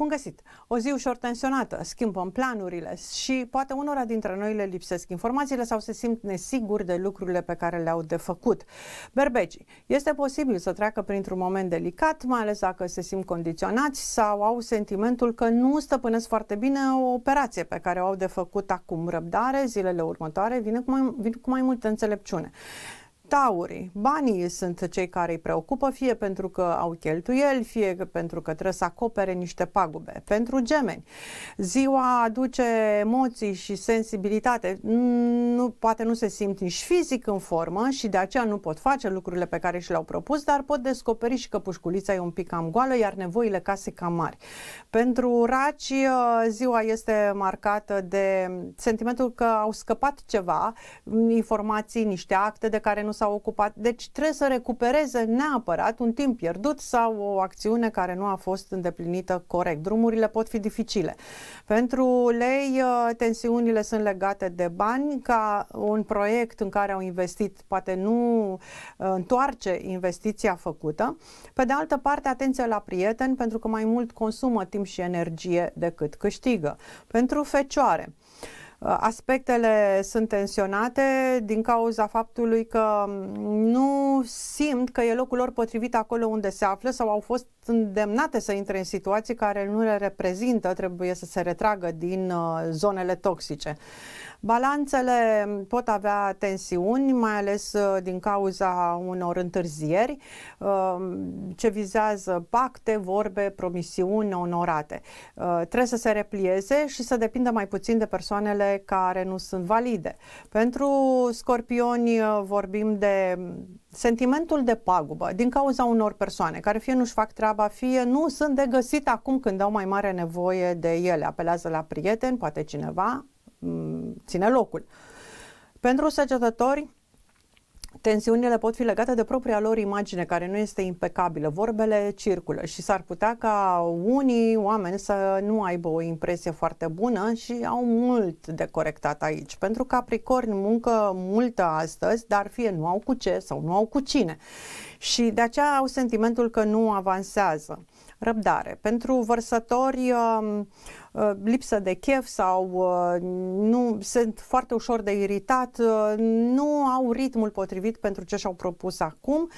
Bun găsit! O zi ușor tensionată, schimbăm planurile și poate unora dintre noi le lipsesc informațiile sau se simt nesiguri de lucrurile pe care le-au de făcut. Berbecii. Este posibil să treacă printr-un moment delicat, mai ales dacă se simt condiționați sau au sentimentul că nu stăpânesc foarte bine o operație pe care o au de făcut acum. Răbdare, zilele următoare, vine cu mai, vin cu mai multă înțelepciune taurii. Banii sunt cei care îi preocupă, fie pentru că au cheltuieli, fie pentru că trebuie să acopere niște pagube. Pentru gemeni, ziua aduce emoții și sensibilitate. Nu, poate nu se simt nici fizic în formă și de aceea nu pot face lucrurile pe care și le-au propus, dar pot descoperi și că pușculița e un pic cam goală, iar nevoile case cam mari. Pentru raci, uh, ziua este marcată de sentimentul că au scăpat ceva, informații, niște acte de care nu s-au ocupat. Deci trebuie să recupereze neapărat un timp pierdut sau o acțiune care nu a fost îndeplinită corect. Drumurile pot fi dificile. Pentru lei uh, tensiunile sunt legate de bani, ca un proiect în care au investit poate nu uh, întoarce investiția făcută. Pe de altă parte, atenție la prieteni, pentru că mai mult consumă timp și energie decât câștigă. Pentru fecioare, Aspectele sunt tensionate din cauza faptului că nu simt că e locul lor potrivit acolo unde se află sau au fost îndemnate să intre în situații care nu le reprezintă, trebuie să se retragă din uh, zonele toxice. Balanțele pot avea tensiuni, mai ales uh, din cauza unor întârzieri uh, ce vizează pacte, vorbe, promisiuni onorate. Trebuie să se replieze și să depindă mai puțin de persoanele care nu sunt valide. Pentru scorpioni uh, vorbim de sentimentul de pagubă din cauza unor persoane care fie nu-și fac treaba, fie nu sunt de găsit acum când au mai mare nevoie de ele. Apelează la prieteni, poate cineva mm, ține locul. Pentru săgetători, Tensiunile pot fi legate de propria lor imagine, care nu este impecabilă. Vorbele circulă și s-ar putea ca unii oameni să nu aibă o impresie foarte bună și au mult de corectat aici. Pentru Capricorni, muncă multă astăzi, dar fie nu au cu ce sau nu au cu cine. Și de aceea au sentimentul că nu avansează răbdare. Pentru vărsători, um, uh, lipsă de chef sau uh, nu sunt foarte ușor de iritat, uh, nu au ritmul potrivit pentru ce și-au propus acum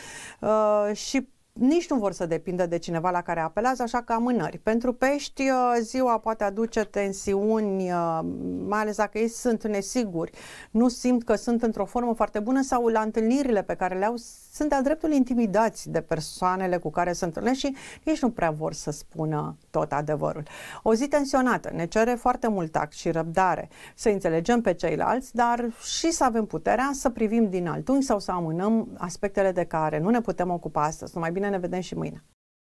și nici nu vor să depindă de cineva la care apelează, așa că amânări. Pentru pești, uh, ziua poate aduce tensiuni, uh, mai ales dacă ei sunt nesiguri, nu simt că sunt într-o formă foarte bună sau la întâlnirile pe care le au, sunt de-a dreptul intimidați de persoanele cu care se întâlnesc și nici nu prea vor să spună tot adevărul. O zi tensionată ne cere foarte mult tact și răbdare să înțelegem pe ceilalți, dar și să avem puterea să privim din altunghi sau să amânăm aspectele de care nu ne putem ocupa astăzi. Numai bine bine, ne vedem și mâine.